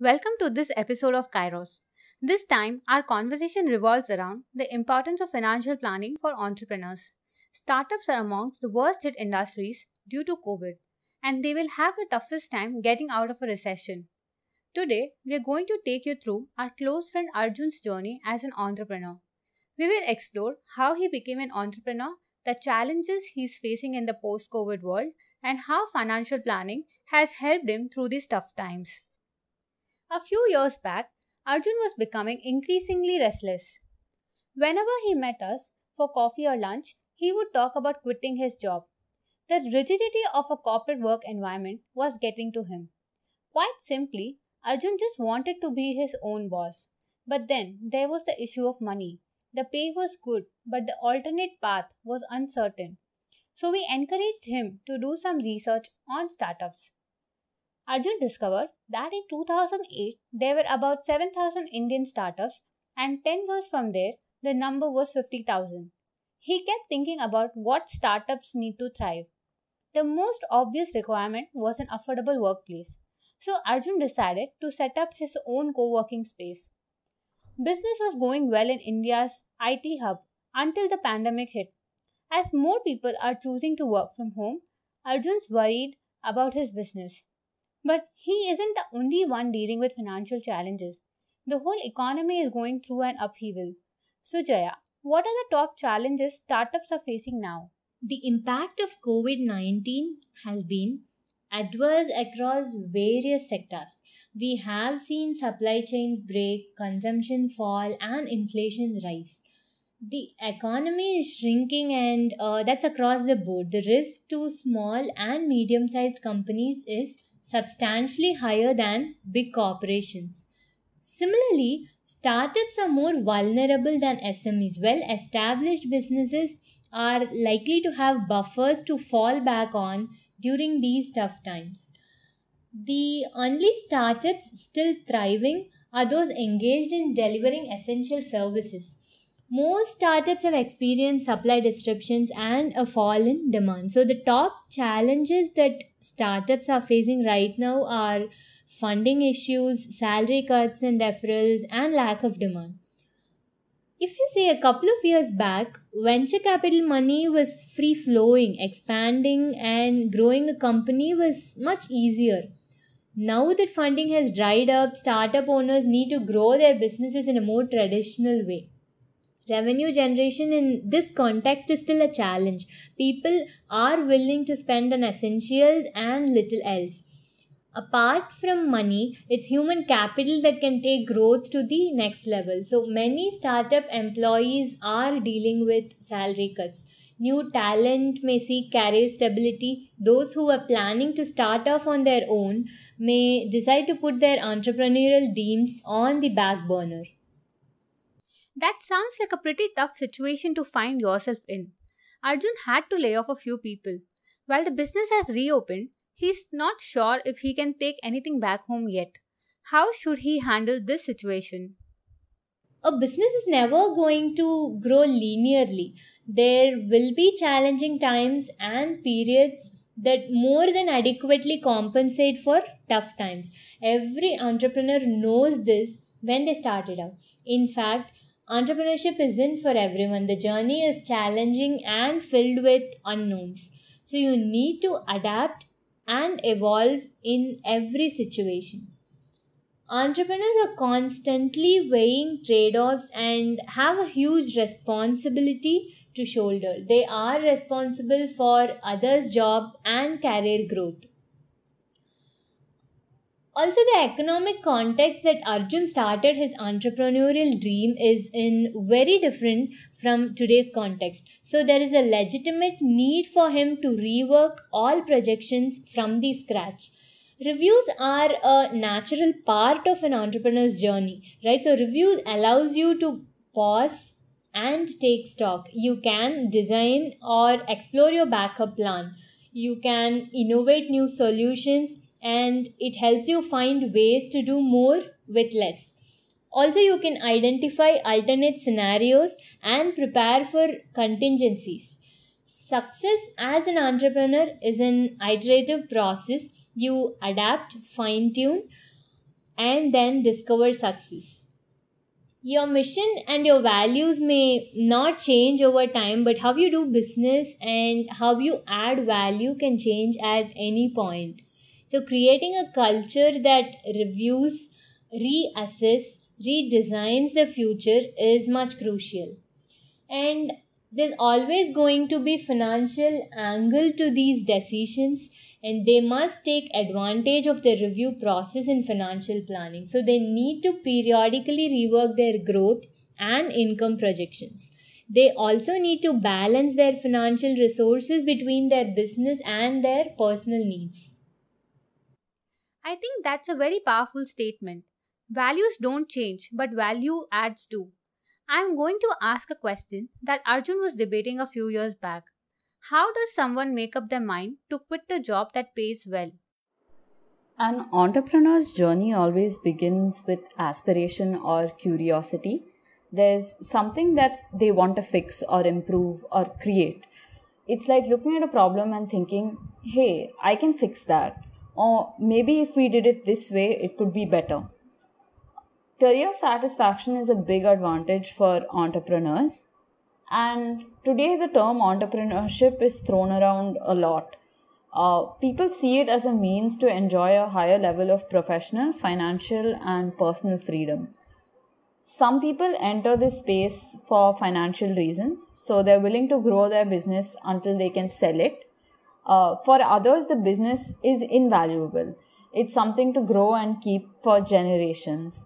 Welcome to this episode of Kairos. This time, our conversation revolves around the importance of financial planning for entrepreneurs. Startups are amongst the worst hit industries due to COVID, and they will have the toughest time getting out of a recession. Today, we are going to take you through our close friend Arjun's journey as an entrepreneur. We will explore how he became an entrepreneur, the challenges he is facing in the post COVID world, and how financial planning has helped him through these tough times. A few years back, Arjun was becoming increasingly restless. Whenever he met us for coffee or lunch, he would talk about quitting his job. The rigidity of a corporate work environment was getting to him. Quite simply, Arjun just wanted to be his own boss. But then there was the issue of money. The pay was good, but the alternate path was uncertain. So we encouraged him to do some research on startups. Arjun discovered that in 2008 there were about 7,000 Indian startups, and 10 years from there, the number was 50,000. He kept thinking about what startups need to thrive. The most obvious requirement was an affordable workplace, so Arjun decided to set up his own co working space. Business was going well in India's IT hub until the pandemic hit. As more people are choosing to work from home, Arjun's worried about his business. But he isn't the only one dealing with financial challenges. The whole economy is going through an upheaval. So, Jaya, what are the top challenges startups are facing now? The impact of COVID 19 has been adverse across various sectors. We have seen supply chains break, consumption fall, and inflation rise. The economy is shrinking, and uh, that's across the board. The risk to small and medium sized companies is substantially higher than big corporations. Similarly, startups are more vulnerable than SMEs. Well established businesses are likely to have buffers to fall back on during these tough times. The only startups still thriving are those engaged in delivering essential services most startups have experienced supply disruptions and a fall in demand. So, the top challenges that startups are facing right now are funding issues, salary cuts and deferrals, and lack of demand. If you say a couple of years back, venture capital money was free flowing, expanding, and growing a company was much easier. Now that funding has dried up, startup owners need to grow their businesses in a more traditional way revenue generation in this context is still a challenge. People are willing to spend on essentials and little else. Apart from money, it's human capital that can take growth to the next level. So, many startup employees are dealing with salary cuts. New talent may seek career stability. Those who are planning to start off on their own may decide to put their entrepreneurial dreams on the back burner. That sounds like a pretty tough situation to find yourself in. Arjun had to lay off a few people. While the business has reopened, he's not sure if he can take anything back home yet. How should he handle this situation? A business is never going to grow linearly. There will be challenging times and periods that more than adequately compensate for tough times. Every entrepreneur knows this when they started out. In fact, entrepreneurship isn't for everyone. The journey is challenging and filled with unknowns. So you need to adapt and evolve in every situation. Entrepreneurs are constantly weighing trade offs and have a huge responsibility to shoulder. They are responsible for others' job and career growth. Also, the economic context that Arjun started his entrepreneurial dream is in very different from today's context. So, there is a legitimate need for him to rework all projections from the scratch. Reviews are a natural part of an entrepreneur's journey, right? So, reviews allows you to pause and take stock. You can design or explore your backup plan. You can innovate new solutions and it helps you find ways to do more with less. Also, you can identify alternate scenarios and prepare for contingencies. Success as an entrepreneur is an iterative process. You adapt, fine tune, and then discover success. Your mission and your values may not change over time, but how you do business and how you add value can change at any point. So, creating a culture that reviews, reassess, redesigns the future is much crucial. And there's always going to be financial angle to these decisions and they must take advantage of the review process in financial planning so they need to periodically rework their growth and income projections they also need to balance their financial resources between their business and their personal needs I think that's a very powerful statement. Values don't change, but value adds do. I'm going to ask a question that Arjun was debating a few years back. How does someone make up their mind to quit the job that pays well? An entrepreneur's journey always begins with aspiration or curiosity. There's something that they want to fix or improve or create. It's like looking at a problem and thinking, hey, I can fix that or maybe if we did it this way, it could be better. Career satisfaction is a big advantage for entrepreneurs. And today, the term entrepreneurship is thrown around a lot. Uh, people see it as a means to enjoy a higher level of professional, financial, and personal freedom. Some people enter this space for financial reasons, so they're willing to grow their business until they can sell it uh, for others, the business is invaluable. It's something to grow and keep for generations.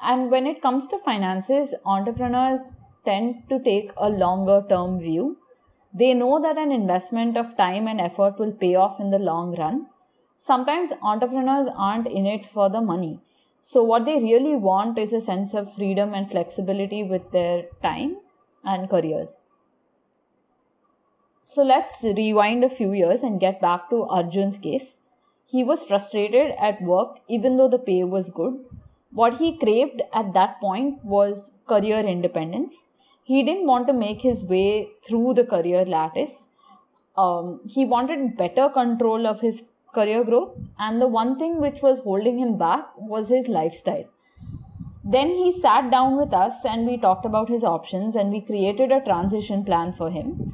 And when it comes to finances, entrepreneurs tend to take a longer term view. They know that an investment of time and effort will pay off in the long run. Sometimes entrepreneurs aren't in it for the money. So, what they really want is a sense of freedom and flexibility with their time and careers. So let's rewind a few years and get back to Arjun's case. He was frustrated at work even though the pay was good. What he craved at that point was career independence. He didn't want to make his way through the career lattice. Um, he wanted better control of his career growth, and the one thing which was holding him back was his lifestyle. Then he sat down with us and we talked about his options and we created a transition plan for him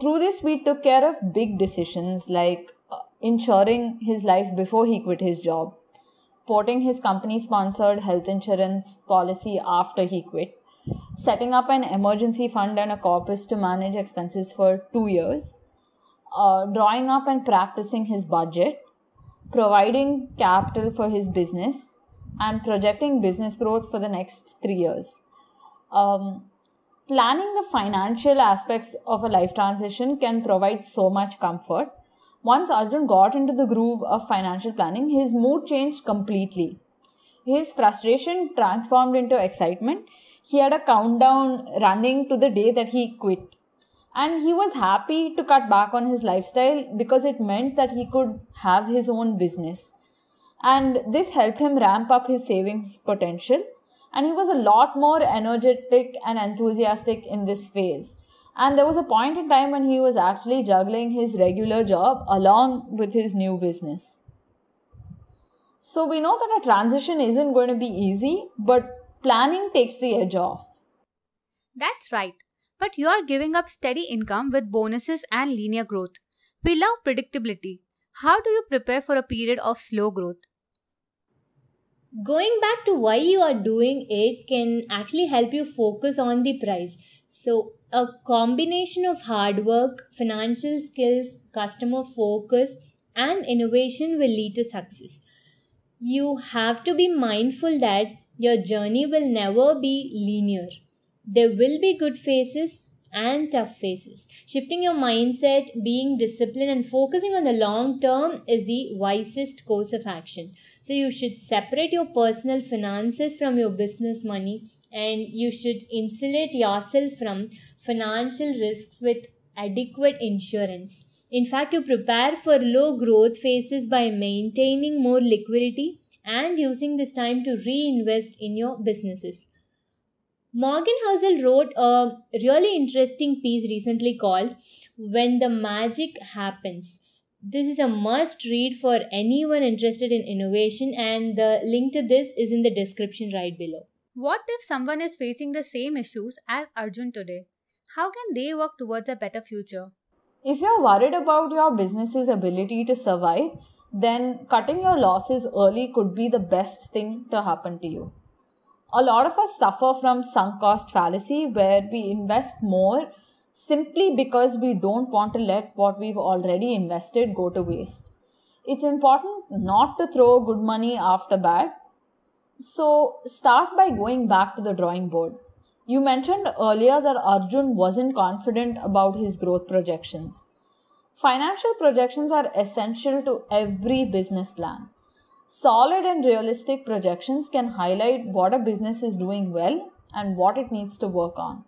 through this, we took care of big decisions like ensuring uh, his life before he quit his job, porting his company sponsored health insurance policy after he quit, setting up an emergency fund and a corpus to manage expenses for two years, uh, drawing up and practicing his budget, providing capital for his business, and projecting business growth for the next three years. Um, planning the financial aspects of a life transition can provide so much comfort. Once Arjun got into the groove of financial planning, his mood changed completely. His frustration transformed into excitement. He had a countdown running to the day that he quit. And he was happy to cut back on his lifestyle because it meant that he could have his own business. And this helped him ramp up his savings potential and he was a lot more energetic and enthusiastic in this phase. And there was a point in time when he was actually juggling his regular job along with his new business. So we know that a transition isn't going to be easy, but planning takes the edge off. That's right. But you are giving up steady income with bonuses and linear growth. We love predictability. How do you prepare for a period of slow growth? going back to why you are doing it can actually help you focus on the prize. So, a combination of hard work, financial skills, customer focus, and innovation will lead to success. You have to be mindful that your journey will never be linear. There will be good phases and tough phases. Shifting your mindset, being disciplined, and focusing on the long term is the wisest course of action. So, you should separate your personal finances from your business money and you should insulate yourself from financial risks with adequate insurance. In fact, you prepare for low growth phases by maintaining more liquidity and using this time to reinvest in your businesses. Morgan Housel wrote a really interesting piece recently called When the Magic Happens. This is a must read for anyone interested in innovation, and the link to this is in the description right below. What if someone is facing the same issues as Arjun today? How can they work towards a better future? If you're worried about your business's ability to survive, then cutting your losses early could be the best thing to happen to you a lot of us suffer from sunk cost fallacy where we invest more simply because we don't want to let what we've already invested go to waste. It's important not to throw good money after bad. So start by going back to the drawing board. You mentioned earlier that Arjun wasn't confident about his growth projections. Financial projections are essential to every business plan. Solid and realistic projections can highlight what a business is doing well and what it needs to work on.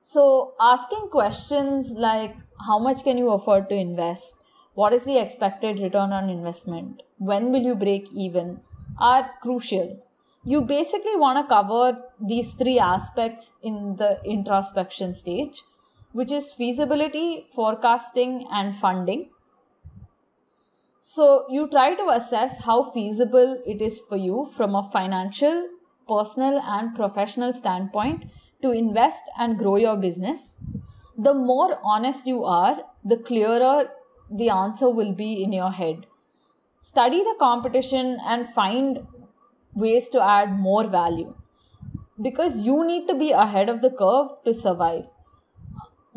So, asking questions like how much can you afford to invest? What is the expected return on investment? When will you break even? are crucial. You basically want to cover these three aspects in the introspection stage, which is feasibility, forecasting, and funding so you try to assess how feasible it is for you from a financial, personal, and professional standpoint to invest and grow your business. The more honest you are, the clearer the answer will be in your head. Study the competition and find ways to add more value because you need to be ahead of the curve to survive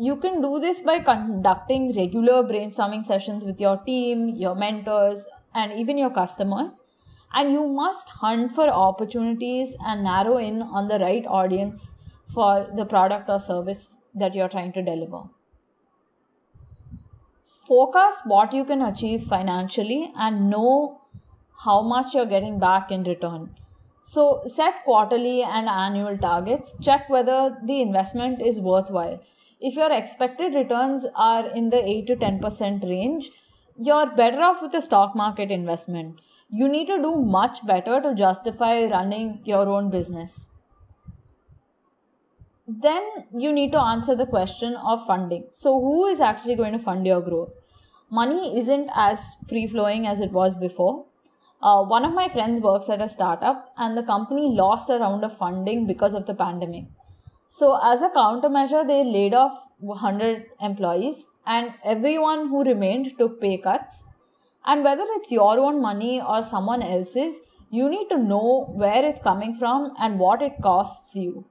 you can do this by conducting regular brainstorming sessions with your team, your mentors, and even your customers. And you must hunt for opportunities and narrow in on the right audience for the product or service that you're trying to deliver. Forecast what you can achieve financially and know how much you're getting back in return. So, set quarterly and annual targets. Check whether the investment is worthwhile if your expected returns are in the 8 to 10% range, you're better off with a stock market investment. You need to do much better to justify running your own business. Then you need to answer the question of funding. So, who is actually going to fund your growth? Money isn't as free flowing as it was before. Uh, one of my friends works at a startup, and the company lost a round of funding because of the pandemic so, as a countermeasure, they laid off 100 employees, and everyone who remained took pay cuts. And whether it's your own money or someone else's, you need to know where it's coming from and what it costs you.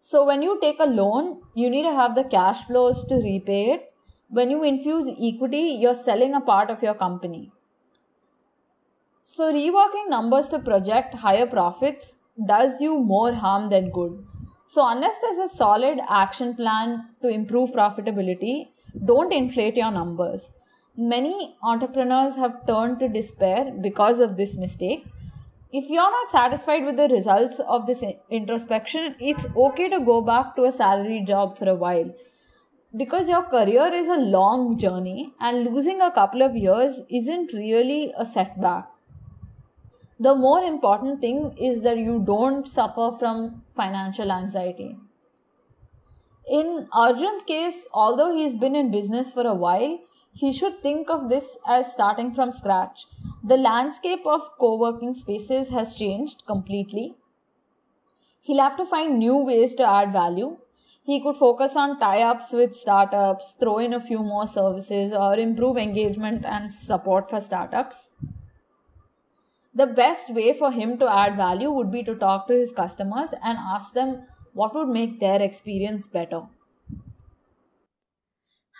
So, when you take a loan, you need to have the cash flows to repay it. When you infuse equity, you're selling a part of your company. So, reworking numbers to project higher profits does you more harm than good. So, unless there's a solid action plan to improve profitability, don't inflate your numbers. Many entrepreneurs have turned to despair because of this mistake. If you're not satisfied with the results of this introspection, it's okay to go back to a salary job for a while because your career is a long journey and losing a couple of years isn't really a setback the more important thing is that you don't suffer from financial anxiety. In Arjun's case, although he's been in business for a while, he should think of this as starting from scratch. The landscape of co working spaces has changed completely. He'll have to find new ways to add value. He could focus on tie ups with startups, throw in a few more services, or improve engagement and support for startups the best way for him to add value would be to talk to his customers and ask them what would make their experience better.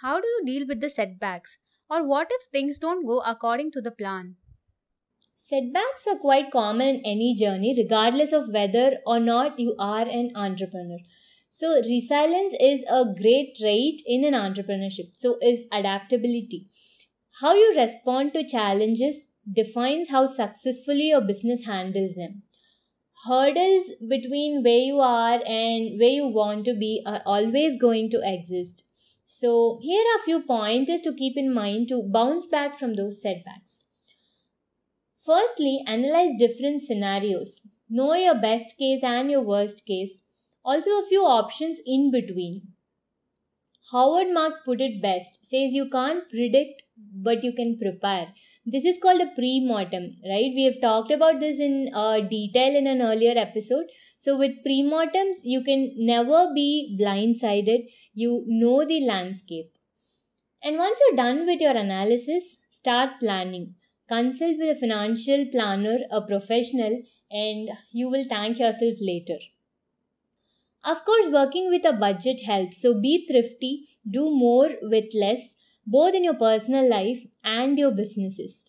How do you deal with the setbacks? Or what if things don't go according to the plan? Setbacks are quite common in any journey, regardless of whether or not you are an entrepreneur. So, resilience is a great trait in an entrepreneurship. So, is adaptability. How you respond to challenges defines how successfully your business handles them. Hurdles between where you are and where you want to be are always going to exist. So, here are a few pointers to keep in mind to bounce back from those setbacks. Firstly, analyze different scenarios. Know your best case and your worst case. Also, a few options in between. Howard Marks put it best says you can't predict, but you can prepare. This is called a pre-mortem, right? We have talked about this in uh, detail in an earlier episode. So with pre-mortems, you can never be blindsided. You know the landscape. And once you're done with your analysis, start planning. Consult with a financial planner, a professional, and you will thank yourself later. Of course, working with a budget helps. So be thrifty, do more with less, both in your personal life and your businesses.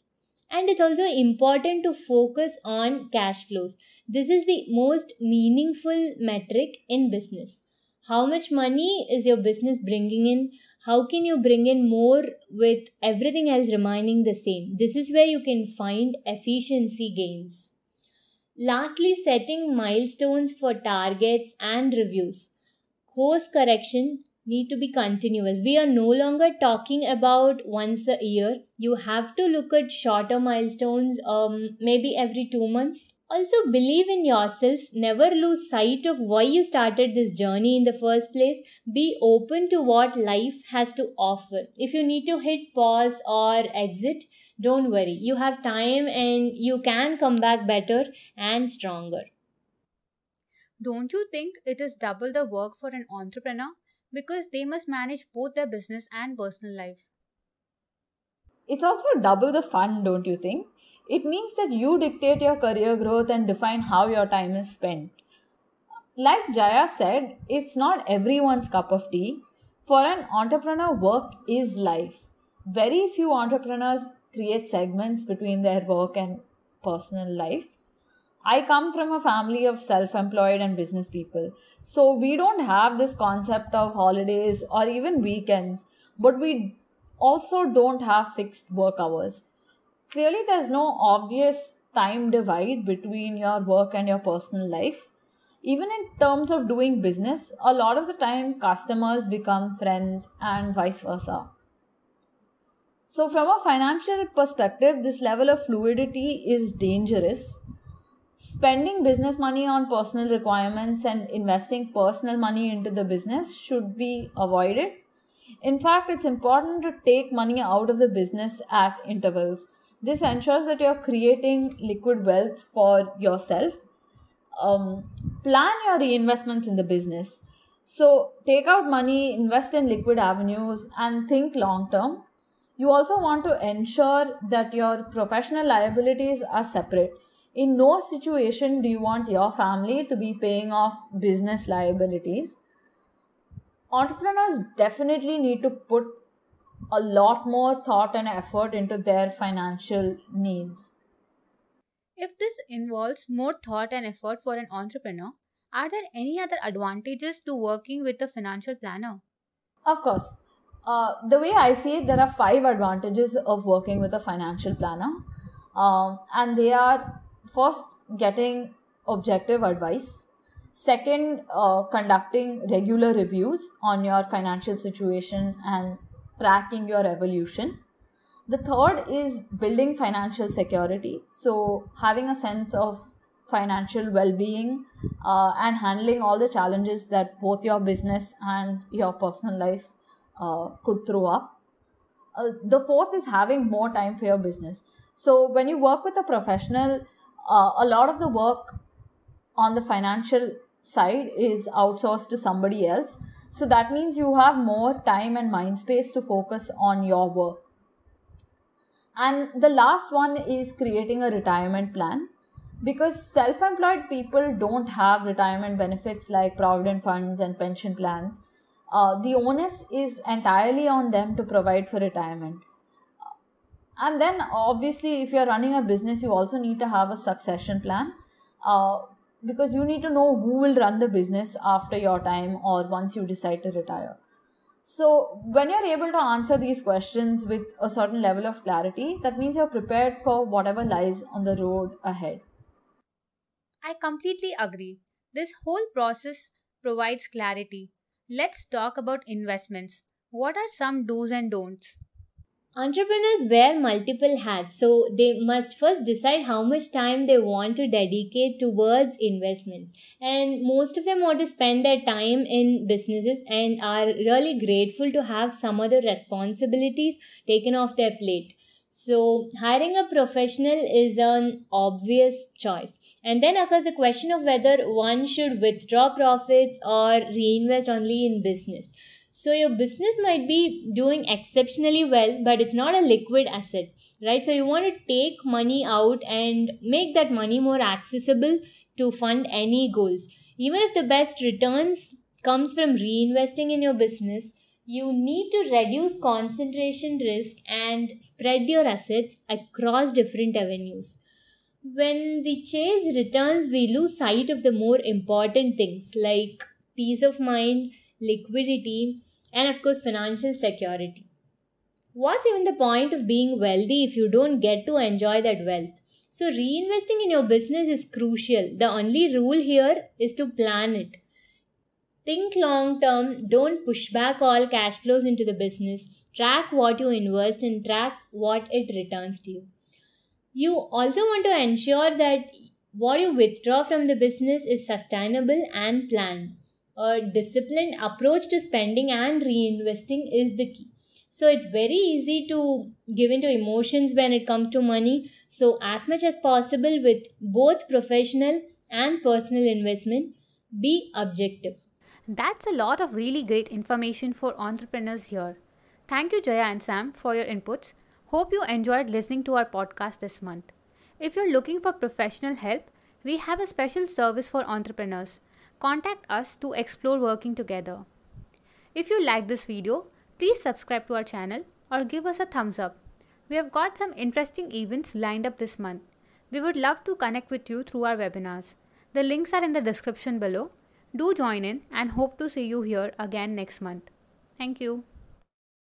And it's also important to focus on cash flows. This is the most meaningful metric in business. How much money is your business bringing in? How can you bring in more with everything else remaining the same? This is where you can find efficiency gains. Lastly, setting milestones for targets and reviews. Course correction need to be continuous. We are no longer talking about once a year. You have to look at shorter milestones, um, maybe every two months. Also, believe in yourself. Never lose sight of why you started this journey in the first place. Be open to what life has to offer. If you need to hit pause or exit, don't worry. You have time and you can come back better and stronger. Don't you think it is double the work for an entrepreneur because they must manage both their business and personal life. It's also double the fun, don't you think? It means that you dictate your career growth and define how your time is spent. Like Jaya said, it's not everyone's cup of tea. For an entrepreneur, work is life. Very few entrepreneurs create segments between their work and personal life. I come from a family of self employed and business people. So we don't have this concept of holidays or even weekends, but we also don't have fixed work hours. Clearly, there's no obvious time divide between your work and your personal life. Even in terms of doing business, a lot of the time customers become friends and vice versa. So, from a financial perspective, this level of fluidity is dangerous spending business money on personal requirements and investing personal money into the business should be avoided. In fact, it's important to take money out of the business at intervals. This ensures that you're creating liquid wealth for yourself. Um, plan your reinvestments in the business. So, take out money, invest in liquid avenues, and think long term. You also want to ensure that your professional liabilities are separate in no situation do you want your family to be paying off business liabilities. Entrepreneurs definitely need to put a lot more thought and effort into their financial needs. If this involves more thought and effort for an entrepreneur, are there any other advantages to working with a financial planner? Of course. Uh, the way I see it, there are five advantages of working with a financial planner, um, and they are first getting objective advice second uh, conducting regular reviews on your financial situation and tracking your evolution the third is building financial security so having a sense of financial well-being uh, and handling all the challenges that both your business and your personal life uh, could throw up uh, the fourth is having more time for your business so when you work with a professional uh, a lot of the work on the financial side is outsourced to somebody else. So that means you have more time and mind space to focus on your work. And the last one is creating a retirement plan because self employed people don't have retirement benefits like provident funds and pension plans. Uh, the onus is entirely on them to provide for retirement and then obviously if you're running a business you also need to have a succession plan uh, because you need to know who will run the business after your time or once you decide to retire so when you're able to answer these questions with a certain level of clarity that means you're prepared for whatever lies on the road ahead i completely agree this whole process provides clarity let's talk about investments what are some do's and don'ts Entrepreneurs wear multiple hats, so they must first decide how much time they want to dedicate towards investments. And most of them want to spend their time in businesses and are really grateful to have some other responsibilities taken off their plate. So, hiring a professional is an obvious choice. And then occurs the question of whether one should withdraw profits or reinvest only in business. So your business might be doing exceptionally well, but it's not a liquid asset, right? So you want to take money out and make that money more accessible to fund any goals. Even if the best returns comes from reinvesting in your business, you need to reduce concentration risk and spread your assets across different avenues. When we chase returns, we lose sight of the more important things like peace of mind liquidity, and of course, financial security. What's even the point of being wealthy if you don't get to enjoy that wealth? So, reinvesting in your business is crucial. The only rule here is to plan it. Think long term, don't push back all cash flows into the business. Track what you invest and track what it returns to you. You also want to ensure that what you withdraw from the business is sustainable and planned a disciplined approach to spending and reinvesting is the key. So it's very easy to give into emotions when it comes to money. So, as much as possible with both professional and personal investment, be objective. That's a lot of really great information for entrepreneurs here. Thank you, Jaya and Sam, for your inputs. Hope you enjoyed listening to our podcast this month. If you're looking for professional help, we have a special service for entrepreneurs contact us to explore working together. If you like this video, please subscribe to our channel or give us a thumbs up. We have got some interesting events lined up this month. We would love to connect with you through our webinars. The links are in the description below. Do join in and hope to see you here again next month. Thank you.